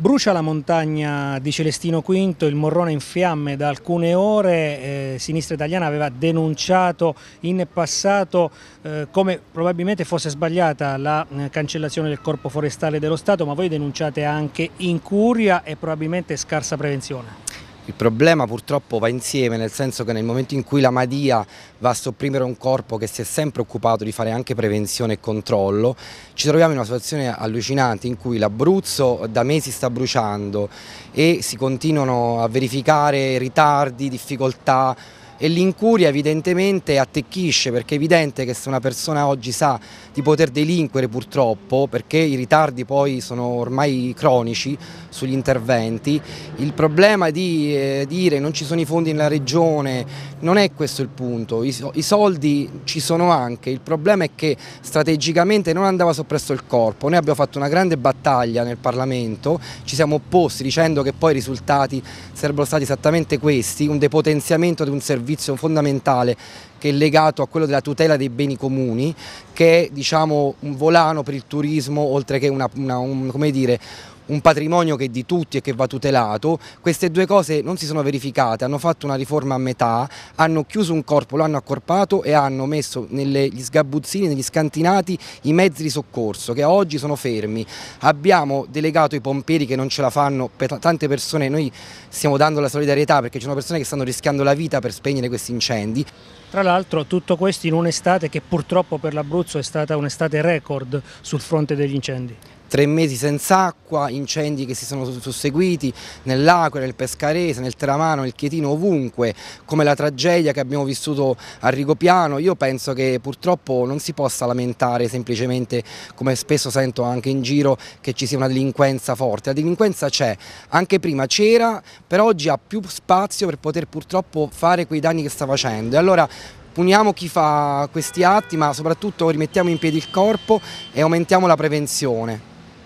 Brucia la montagna di Celestino V, il Morrone in fiamme da alcune ore, eh, Sinistra Italiana aveva denunciato in passato eh, come probabilmente fosse sbagliata la eh, cancellazione del corpo forestale dello Stato, ma voi denunciate anche incuria e probabilmente scarsa prevenzione. Il problema purtroppo va insieme, nel senso che nel momento in cui la Madia va a sopprimere un corpo che si è sempre occupato di fare anche prevenzione e controllo, ci troviamo in una situazione allucinante in cui l'Abruzzo da mesi sta bruciando e si continuano a verificare ritardi, difficoltà, e l'incuria evidentemente attecchisce perché è evidente che se una persona oggi sa di poter delinquere purtroppo perché i ritardi poi sono ormai cronici sugli interventi il problema di eh, dire non ci sono i fondi nella regione non è questo il punto I, i soldi ci sono anche il problema è che strategicamente non andava soppresso il corpo noi abbiamo fatto una grande battaglia nel Parlamento ci siamo opposti dicendo che poi i risultati sarebbero stati esattamente questi un depotenziamento di un servizio servizio fondamentale che è legato a quello della tutela dei beni comuni, che è diciamo, un volano per il turismo oltre che una, una, un, dire, un patrimonio che è di tutti e che va tutelato, queste due cose non si sono verificate, hanno fatto una riforma a metà, hanno chiuso un corpo, lo hanno accorpato e hanno messo negli sgabuzzini, negli scantinati i mezzi di soccorso che oggi sono fermi, abbiamo delegato i pompieri che non ce la fanno, per tante persone noi stiamo dando la solidarietà perché ci sono persone che stanno rischiando la vita per spegnere questi incendi. Tra l'altro tutto questo in un'estate che purtroppo per l'Abruzzo è stata un'estate record sul fronte degli incendi tre mesi senza acqua, incendi che si sono susseguiti nell'Aquila, nel Pescarese, nel Teramano, nel Chietino, ovunque, come la tragedia che abbiamo vissuto a Rigopiano. Io penso che purtroppo non si possa lamentare semplicemente, come spesso sento anche in giro, che ci sia una delinquenza forte. La delinquenza c'è, anche prima c'era, però oggi ha più spazio per poter purtroppo fare quei danni che sta facendo. E allora puniamo chi fa questi atti, ma soprattutto rimettiamo in piedi il corpo e aumentiamo la prevenzione.